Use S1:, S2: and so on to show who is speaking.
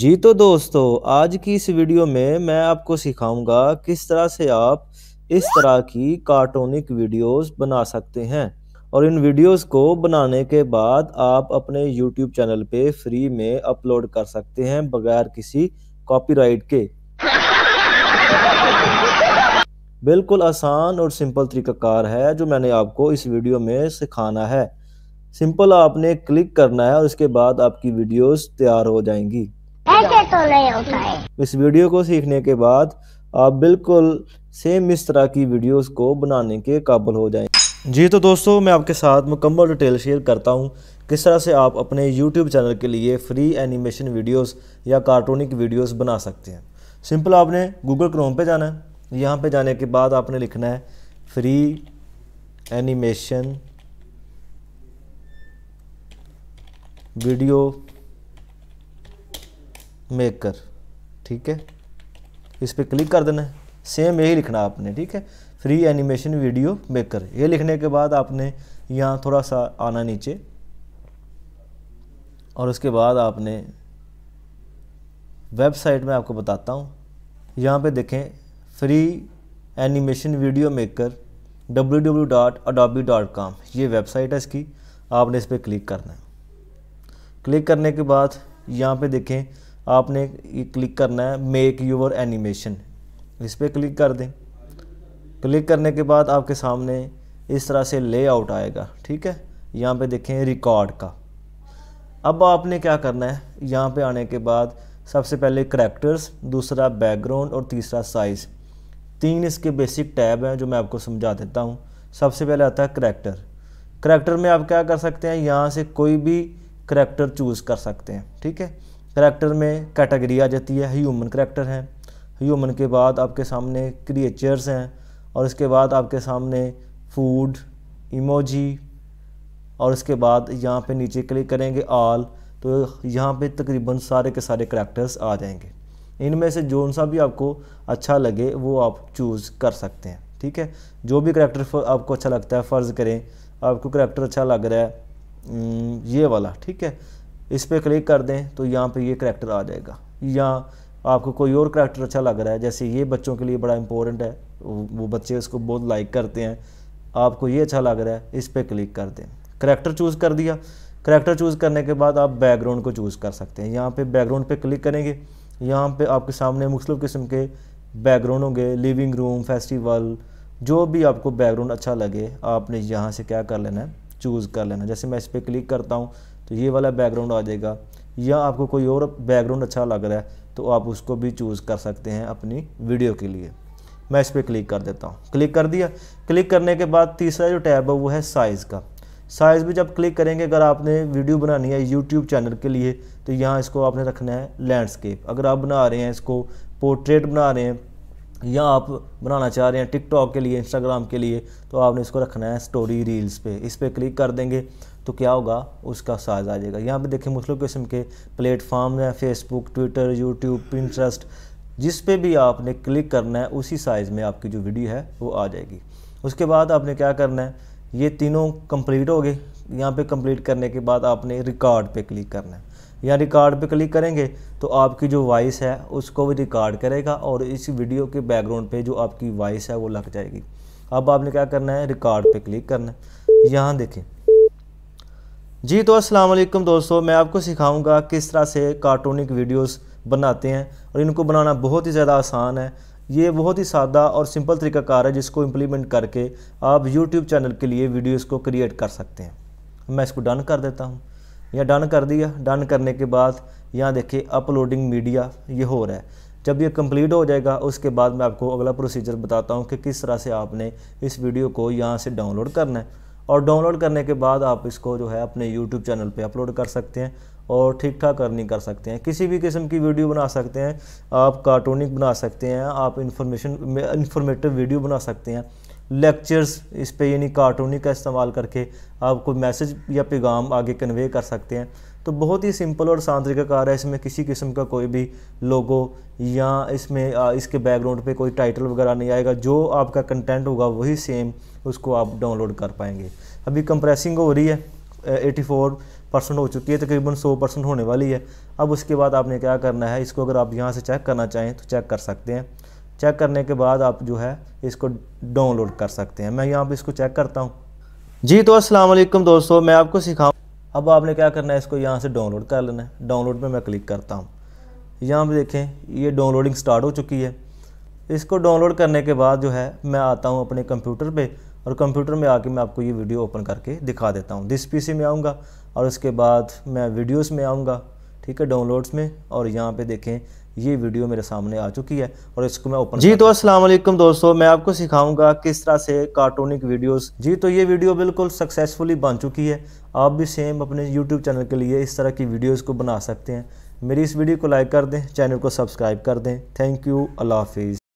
S1: जी तो दोस्तों आज की इस वीडियो में मैं आपको सिखाऊंगा किस तरह से आप इस तरह की कार्टूनिक वीडियोस बना सकते हैं और इन वीडियोस को बनाने के बाद आप अपने YouTube चैनल पे फ्री में अपलोड कर सकते हैं बगैर किसी कॉपीराइट के बिल्कुल आसान और सिंपल तरीकाकार है जो मैंने आपको इस वीडियो में सिखाना है सिंपल आपने क्लिक करना है और इसके बाद आपकी वीडियोस तैयार हो जाएंगी ऐसे तो नहीं होता है इस वीडियो को सीखने के बाद आप बिल्कुल सेम इस तरह की वीडियोस को बनाने के काबिल हो जाएं जी तो दोस्तों मैं आपके साथ मुकम्मल डिटेल शेयर करता हूँ किस तरह से आप अपने यूट्यूब चैनल के लिए फ्री एनिमेशन वीडियोस या कार्टूनिक वीडियोस बना सकते हैं सिंपल आपने गूगल क्रोम पे जाना है यहाँ पे जाने के बाद आपने लिखना है फ्री एनिमेशन वीडियो मेकर ठीक है इस पर क्लिक कर देना है सेम यही लिखना आपने ठीक है फ्री एनिमेशन वीडियो मेकर ये लिखने के बाद आपने यहाँ थोड़ा सा आना नीचे और उसके बाद आपने वेबसाइट में आपको बताता हूँ यहाँ पे देखें free animation video maker www.adobe.com ये वेबसाइट है इसकी आपने इस पर क्लिक करना है क्लिक करने के बाद यहाँ पे देखें आपने क्लिक करना है मेक यूर एनिमेशन इस पर क्लिक कर दें क्लिक करने के बाद आपके सामने इस तरह से लेआउट आएगा ठीक है यहाँ पे देखें रिकॉर्ड का अब आपने क्या करना है यहाँ पे आने के बाद सबसे पहले करैक्टर्स दूसरा बैकग्राउंड और तीसरा साइज़ तीन इसके बेसिक टैब हैं जो मैं आपको समझा देता हूँ सबसे पहले आता है करैक्टर करैक्टर में आप क्या कर सकते हैं यहाँ से कोई भी करैक्टर चूज़ कर सकते हैं ठीक है करैक्टर में कैटेगरी आ जाती है ह्यूमन करैक्टर हैं ह्यूमन के बाद आपके सामने क्रिएचर्स हैं और इसके बाद आपके सामने फूड इमोजी और इसके बाद यहाँ पे नीचे क्लिक करेंगे आल तो यहाँ पे तकरीबन सारे के सारे करैक्टर्स आ जाएंगे इनमें से जो सा भी आपको अच्छा लगे वो आप चूज़ कर सकते हैं ठीक है जो भी करैक्टर आपको अच्छा लगता है फ़र्ज़ करें आपको करैक्टर अच्छा लग रहा है ये वाला ठीक है इस पर क्लिक कर दें तो यहाँ पर ये करैक्टर आ जाएगा या आपको कोई और करैक्टर अच्छा लग रहा है जैसे ये बच्चों के लिए बड़ा इंपॉर्टेंट है वो बच्चे इसको बहुत लाइक करते हैं आपको ये अच्छा लग रहा है इस पर क्लिक कर दें करैक्टर चूज़ कर दिया करैक्टर चूज़ करने के बाद आप बैकग्राउंड को चूज़ कर सकते हैं यहाँ पे बैकग्राउंड पे क्लिक करेंगे यहाँ पे आपके सामने मुख्तु किस्म के बैकग्राउंड होंगे लिविंग रूम फेस्टिवल जो भी आपको बैकग्राउंड अच्छा लगे आपने यहाँ से क्या कर लेना है चूज़ कर लेना जैसे मैं इस पर क्लिक करता हूँ तो ये वाला बैकग्राउंड आ जाएगा या आपको कोई और बैकग्राउंड अच्छा लग रहा है तो आप उसको भी चूज़ कर सकते हैं अपनी वीडियो के लिए मैं इस पर क्लिक कर देता हूँ क्लिक कर दिया क्लिक करने के बाद तीसरा जो टैब है वो है साइज़ का साइज़ भी जब क्लिक करेंगे अगर आपने वीडियो बनानी है यूट्यूब चैनल के लिए तो यहाँ इसको आपने रखना है लैंडस्केप अगर आप बना रहे हैं इसको पोर्ट्रेट बना रहे हैं या आप बनाना चाह रहे हैं टिकटॉक के लिए इंस्टाग्राम के लिए तो आपने इसको रखना है स्टोरी रील्स पे इस पर क्लिक कर देंगे तो क्या होगा उसका साइज आ जाएगा यहाँ पे देखें मुख्तु किस्म के प्लेटफॉर्म हैं फेसबुक ट्विटर यूट्यूब पिंट्रस्ट जिस पे भी आपने क्लिक करना है उसी साइज़ में आपकी जो वीडियो है वो आ जाएगी उसके बाद आपने क्या करना है ये तीनों कंप्लीट हो गए यहाँ पे कंप्लीट करने के बाद आपने रिकॉर्ड पे क्लिक करना है या रिकॉर्ड पे क्लिक करेंगे तो आपकी जो वॉइस है उसको भी रिकॉर्ड करेगा और इस वीडियो के बैकग्राउंड पे जो आपकी वॉइस है वो लग जाएगी अब आपने क्या करना है रिकॉर्ड पे क्लिक करना है यहाँ देखें जी तो अस्सलाम वालेकुम दोस्तों मैं आपको सिखाऊंगा किस तरह से कार्टूनिक वीडियोस बनाते हैं और इनको बनाना बहुत ही ज़्यादा आसान है ये बहुत ही सादा और सिंपल तरीकाकार है जिसको इम्प्लीमेंट करके आप यूट्यूब चैनल के लिए वीडियोस को क्रिएट कर सकते हैं मैं इसको डन कर देता हूँ या डन कर दिया डन करने के बाद यहाँ देखिए अपलोडिंग मीडिया ये हो रहा है जब ये कंप्लीट हो जाएगा उसके बाद मैं आपको अगला प्रोसीजर बताता हूँ कि किस तरह से आपने इस वीडियो को यहाँ से डाउनलोड करना है और डाउनलोड करने के बाद आप इसको जो है अपने यूट्यूब चैनल पर अपलोड कर सकते हैं और ठीक ठाक अर्निंग कर सकते हैं किसी भी किस्म की वीडियो बना सकते हैं आप कार्टूनिक बना सकते हैं आप इंफॉर्मेशन इंफॉर्मेटिव वीडियो बना सकते हैं लेक्चर्स इस पर यानी कार्टूनिक का इस्तेमाल करके आप कोई मैसेज या पैगाम आगे कन्वे कर सकते हैं तो बहुत ही सिंपल और शांत तरीका कार है इसमें किसी किस्म का कोई भी लोगो या इसमें इसके बैकग्राउंड पे कोई टाइटल वगैरह नहीं आएगा जो आपका कंटेंट होगा वही सेम उसको आप डाउनलोड कर पाएंगे अभी कंप्रेसिंग हो रही है 84 परसेंट हो चुकी है तकरीबन 100 परसेंट होने वाली है अब उसके बाद आपने क्या करना है इसको अगर आप यहाँ से चेक करना चाहें तो चेक कर सकते हैं चेक करने के बाद आप जो है इसको डाउनलोड कर सकते हैं मैं यहाँ पर इसको चेक करता हूँ जी तो असलम दोस्तों मैं आपको सिखाऊँ अब आपने क्या करना है इसको यहाँ से डाउनलोड कर लेना है डाउनलोड में मैं क्लिक करता हूँ यहाँ पर देखें ये डाउनलोडिंग स्टार्ट हो चुकी है इसको डाउनलोड करने के बाद जो है मैं आता हूँ अपने कंप्यूटर पे और कंप्यूटर में आके मैं आपको ये वीडियो ओपन करके दिखा देता हूँ दिस पीसी में आऊँगा और उसके बाद मैं वीडियोस में आऊँगा ठीक है डाउनलोड्स में और यहाँ पे देखें ये वीडियो मेरे सामने आ चुकी है और इसको मैं ओपन जी तो अस्सलाम वालेकुम दोस्तों मैं आपको सिखाऊंगा किस तरह से कार्टूनिक वीडियोस जी तो ये वीडियो बिल्कुल सक्सेसफुली बन चुकी है आप भी सेम अपने यूट्यूब चैनल के लिए इस तरह की वीडियोस को बना सकते हैं मेरी इस वीडियो को लाइक कर दें चैनल को सब्सक्राइब कर दें थैंक यू अल्लाह हाफिज़